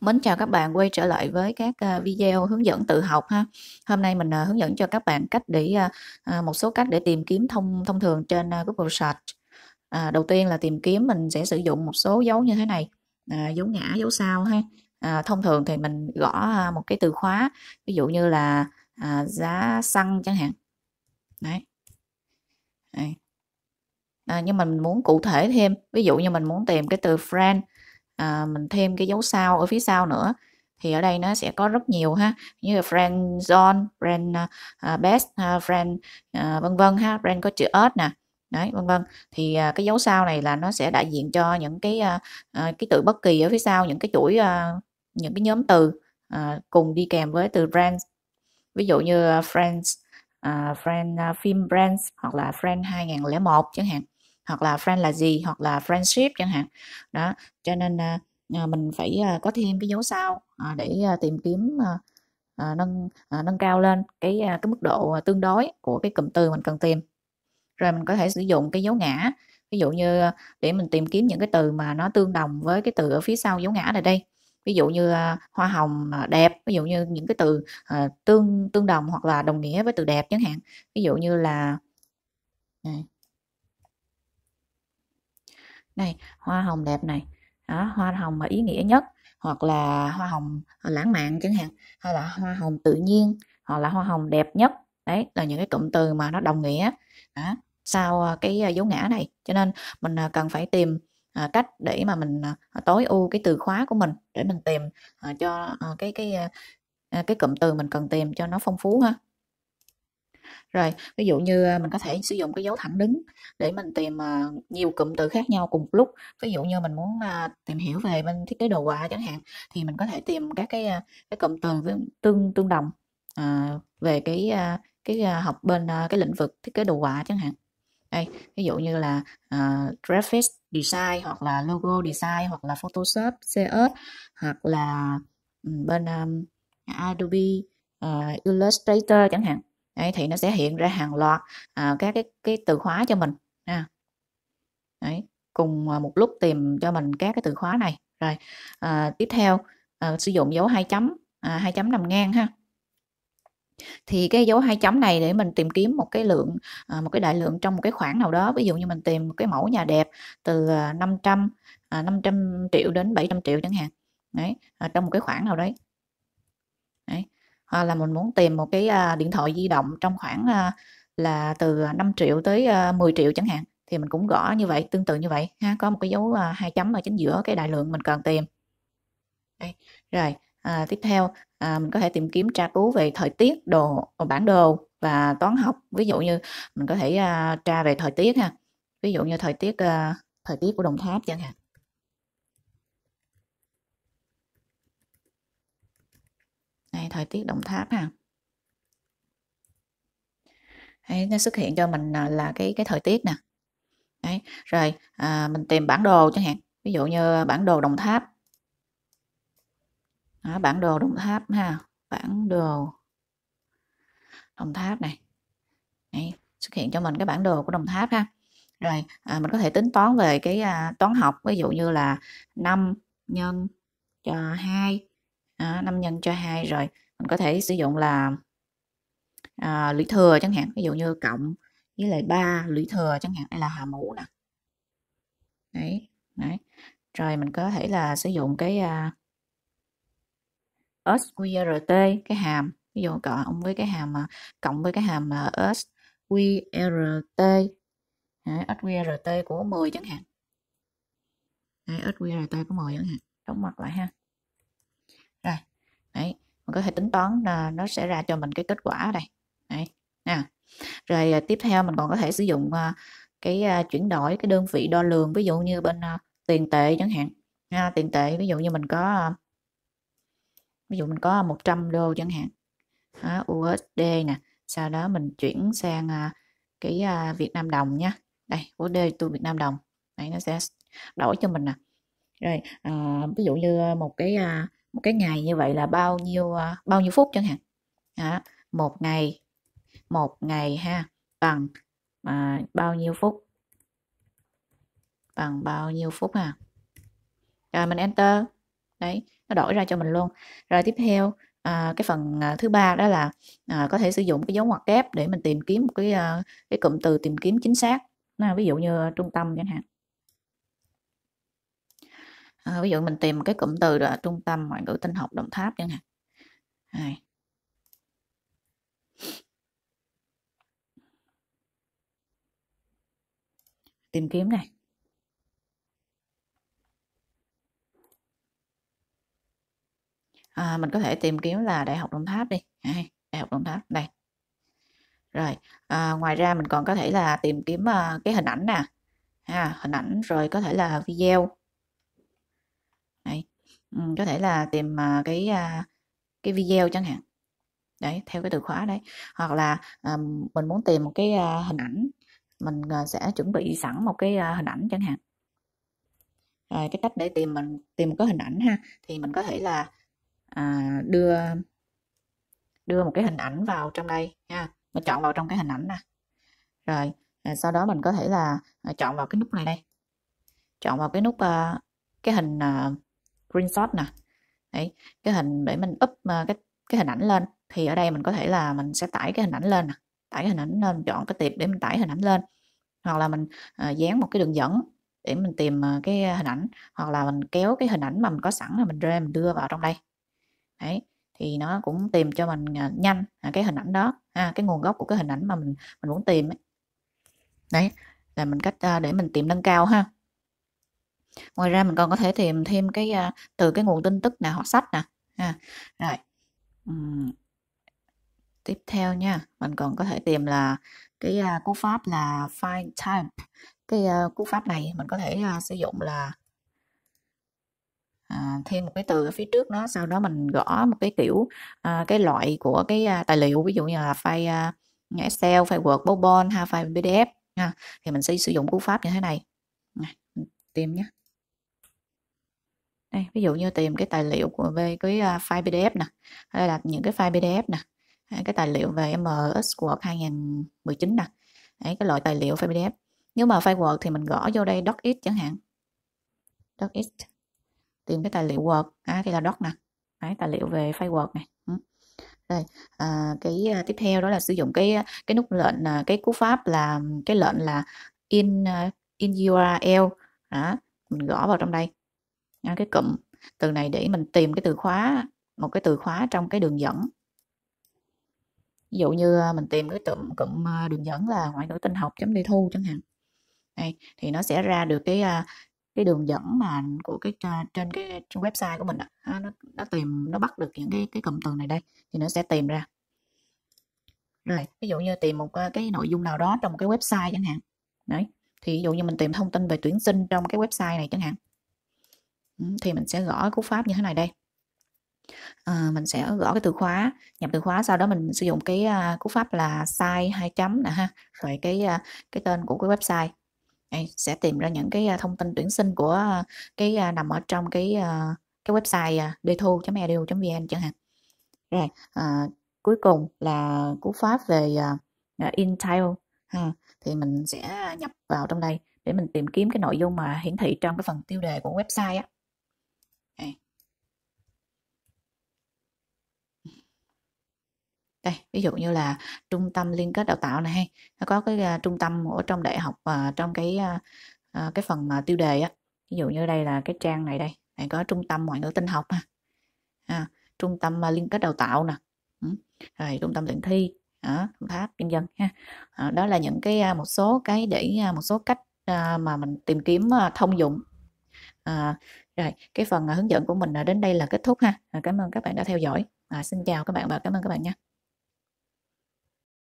Mến chào các bạn quay trở lại với các ờ, video hướng dẫn tự học ha. Hôm nay mình ờ, hướng dẫn cho các bạn cách để ờ, một số cách để tìm kiếm thông thông thường trên Google Search. À, đầu tiên là tìm kiếm mình sẽ sử dụng một số dấu như thế này, à, dấu ngã, dấu sao ha. À, thông thường thì mình gõ à, một cái từ khóa ví dụ như là à, giá xăng chẳng hạn. Đấy. Đấy. À, nhưng mình muốn cụ thể thêm, ví dụ như mình muốn tìm cái từ friend à, mình thêm cái dấu sao ở phía sau nữa thì ở đây nó sẽ có rất nhiều ha như là friend zone friend uh, best ha, à, friend uh, vân vân ha friend có chữ s nè đấy vân vân thì uh, cái dấu sao này là nó sẽ đại diện cho những cái uh, uh, cái từ bất kỳ ở phía sau những cái chuỗi uh, những cái nhóm từ uh, cùng đi kèm với từ brand ví dụ như uh, friends uh, friend uh, film brands hoặc là friend 2001 chẳng hạn hoặc là friend là gì hoặc là friendship chẳng hạn đó cho nên à, à, mình phải à, có thêm cái dấu sao à, để à, tìm kiếm à, à, nâng à, nâng cao lên cái à, cái mức độ à, tương đối của cái cụm từ mình cần tìm rồi mình có thể sử dụng cái dấu ngã ví dụ như à, để mình tìm kiếm những cái từ mà nó tương đồng với cái từ ở phía sau dấu ngã này đây ví dụ như uh, hoa hồng uh, đẹp ví dụ như những cái từ uh, tương tương đồng hoặc là đồng nghĩa với từ đẹp chẳng hạn ví dụ như là này, này hoa hồng đẹp này đó, hoa hồng mà ý nghĩa nhất hoặc là hoa hồng lãng mạn chẳng hạn hay là hoa hồng tự nhiên hoặc là hoa hồng đẹp nhất đấy là những cái cụm từ mà nó đồng nghĩa đó, sau à, cái à, dấu ngã này cho nên mình à, cần phải tìm cách để mà mình tối ưu cái từ khóa của mình để mình tìm cho cái cái cái cụm từ mình cần tìm cho nó phong phú ha rồi ví dụ như à, mình có thể sử dụng cái dấu thẳng đứng để mình tìm à, nhiều cụm từ khác nhau cùng một lúc ví dụ như mình muốn à, tìm hiểu về bên thiết kế đồ họa chẳng hạn thì mình có thể tìm các cái cái cụm từ tương tương đồng về cái cái học bên cái lĩnh vực thiết kế đồ họa chẳng hạn đây ví dụ như là uh, graphic design hoặc là logo design hoặc là photoshop cs hoặc là ừ, bên um, adobe uh, illustrator chẳng hạn Đấy, thì nó sẽ hiện ra hàng loạt à, các cái, cái từ khóa cho mình nha, Đấy, cùng à, một lúc tìm cho mình các cái từ khóa này rồi à, tiếp theo à, sử dụng dấu hai chấm à, hai chấm nằm ngang ha thì cái dấu hai chấm này để mình tìm kiếm một cái lượng à, một cái đại lượng trong một cái khoảng nào đó ví dụ như mình tìm một cái mẫu nhà đẹp từ 500 à, 500 à, triệu đến 700 triệu chẳng hạn đấy à, trong một cái khoảng nào đấy à, là mình muốn tìm một cái à, điện thoại di động trong khoảng à, là từ 5 à, triệu tới à, 10 triệu chẳng hạn thì mình cũng gõ như vậy tương tự như vậy ha có một cái dấu à, hai chấm ở chính giữa cái đại lượng mình cần tìm Đây. rồi à, tiếp theo à, mình có thể tìm kiếm tra cứu về thời tiết đồ ờ, bản đồ và toán học ví dụ như mình có thể à, tra về thời tiết ha ví dụ như thời tiết à, thời tiết của Đồng Tháp chẳng hạn thời tiết Đồng Tháp ha Đấy, nó xuất hiện cho mình à, là cái cái thời tiết nè Đấy, rồi à, mình tìm bản đồ chẳng hạn ví dụ như bản đồ Đồng Tháp Đó, bản đồ Đồng Tháp ha bản đồ Đồng Tháp này Đấy, xuất hiện cho mình cái bản đồ của Đồng Tháp ha rồi à, mình có thể tính toán về cái à, toán học ví dụ như là 5 nhân cho 2 à, 5 nhân cho 2 rồi mình có thể sử dụng là à, lũy thừa chẳng hạn ví dụ như cộng với lại 3 lũy thừa chẳng hạn đây là hà mũ nè đấy đấy rồi mình có thể là sử dụng cái à, SQRT cái hàm ví dụ cộng với cái hàm cộng với cái hàm SQRT SQRT của 10 chẳng hạn Đấy, SQRT của 10 chẳng hạn đóng mặt lại ha đấy mình có thể tính toán là nó sẽ ra cho mình cái kết quả ở đây đấy nè rồi à, tiếp theo mình còn có thể sử dụng à, cái à, chuyển đổi cái đơn vị đo lường ví dụ như bên tiền tệ chẳng hạn à, tiền tệ ví dụ như mình có ví dụ mình có 100 đô chẳng hạn à, USD nè sau đó mình chuyển sang cái Việt Nam đồng nhé đây USD tu Việt Nam đồng đây nó sẽ đổi cho mình nè rồi à, ví dụ như một cái một cái ngày như vậy là bao nhiêu ờ, bao nhiêu phút chẳng hạn à, một ngày một ngày ha bằng à, bao nhiêu phút bằng bao nhiêu phút à? rồi mình enter đấy nó đổi ra cho mình luôn rồi tiếp theo à, cái phần à, thứ ba đó là à, có thể sử dụng cái dấu ngoặc kép để mình tìm kiếm một cái à, cái cụm từ tìm kiếm chính xác à, ví dụ như trung tâm chẳng hạn à, ví dụ mình tìm một cái cụm từ là trung tâm ngoại ngữ tinh học đồng tháp chẳng hạn à. tìm kiếm này à, mình có thể tìm kiếm là đại học đồng tháp đi à, đại học đồng tháp đây rồi à, ngoài ra mình còn có thể là tìm kiếm uh, cái hình ảnh nè à, hình ảnh rồi có thể là video có thể là tìm uh, cái uh, cái video chẳng hạn đấy theo cái từ khóa đấy hoặc là um, mình muốn tìm một cái uh, hình ảnh mình uh, sẽ chuẩn bị sẵn một cái uh, hình ảnh chẳng hạn rồi cái cách để tìm mình tìm một cái hình ảnh ha thì mình có thể là à, đưa đưa một cái hình ảnh vào trong đây ha mình chọn vào trong cái hình ảnh nè rồi à, sau đó mình có thể là chọn vào cái nút này đây chọn vào cái nút à, cái hình à, screenshot nè đấy cái hình để mình up ờ, cái cái hình ảnh lên thì ở đây mình có thể là mình sẽ tải cái hình ảnh lên nè tải cái hình ảnh lên chọn cái tiệp để mình tải hình ảnh lên hoặc là mình uh, dán một cái đường dẫn để mình tìm uh, cái hình ảnh hoặc là mình kéo cái hình ảnh mà mình có sẵn là mình drag mình đưa vào trong đây đấy thì nó cũng tìm cho mình uh, nhanh uh, cái hình ảnh đó ha, à, cái nguồn gốc của cái hình ảnh mà mình mình muốn tìm ấy. đấy là mình cách uh, để mình tìm nâng cao ha ngoài ra mình còn có thể tìm thêm cái uh, từ cái nguồn tin tức nào hoặc sách nè ha rồi uhm. tiếp theo nha mình còn có thể tìm là cái uh, cú pháp là find time cái uh, cú pháp này mình có thể uh, sử dụng là À, thêm một cái từ ở phía trước nó sau đó mình gõ một cái kiểu à, cái loại của cái à, tài liệu ví dụ như là file à, Excel, file Word, PowerPoint, ha, file PDF ha. thì mình sẽ sử dụng cú pháp như thế này tìm nhé đây ví dụ như tìm cái tài liệu của về cái à, file PDF nè hay là những cái file PDF nè à, cái tài liệu về MS Word 2019 nè Đấy, cái loại tài liệu file PDF nếu mà file Word thì mình gõ vô đây docx chẳng hạn docx tìm cái tài liệu Word à, thì là doc nè Đấy, tài liệu về file Word này ừ. Đây, à, cái à, tiếp theo đó là sử dụng cái à, cái nút lệnh cái cú pháp là cái lệnh là in uh, in URL đó mình gõ vào trong đây à, cái cụm từ này để mình tìm cái từ khóa một cái từ khóa trong cái đường dẫn ví dụ như ờ, mình tìm cái cụm cụm ờ, đường dẫn là ngoại ngữ tinh học chấm đi thu chẳng hạn đây thì nó sẽ ra được cái cái đường dẫn mà của cái trên cái trên website của mình đó. nó nó tìm nó bắt được những cái cái cụm từ này đây thì nó sẽ tìm ra rồi ví dụ như tìm một cái nội dung nào đó trong cái website chẳng hạn đấy thì ví dụ như mình tìm thông tin về tuyển sinh trong cái website này chẳng hạn thì mình sẽ gõ cú pháp như thế này đây à, mình sẽ gõ cái từ khóa nhập từ khóa sau đó mình sử dụng cái à, cú pháp là sai hai chấm nè ha rồi cái à, cái tên của cái website Đây, sẽ tìm ra những cái à, thông tin tuyển sinh của cái nằm ở trong cái cái website uh, edu vn chẳng hạn rồi uh, cuối cùng là cú pháp về intel ha thì mình sẽ nhập vào trong đây để mình tìm kiếm cái nội dung mà hiển thị trong cái phần tiêu đề của website á đây ví dụ như là trung tâm liên kết đào tạo này hay nó có cái uh, trung tâm ở trong đại học uh, trong cái uh, cái phần uh, tiêu đề á ví dụ như đây là cái trang này đây này có trung tâm ngoại ngữ tinh học ha à, trung tâm uh, liên kết đào tạo nè ừ. rồi trung tâm luyện thi ở tháp nhân dân ha à, đó là những cái một số cái để một số cách à, mà mình tìm kiếm à, thông dụng à, rồi cái phần à, hướng dẫn của mình à, đến đây là kết thúc ha à, cảm ơn các bạn đã theo dõi à, xin chào các bạn và cảm ơn các bạn nha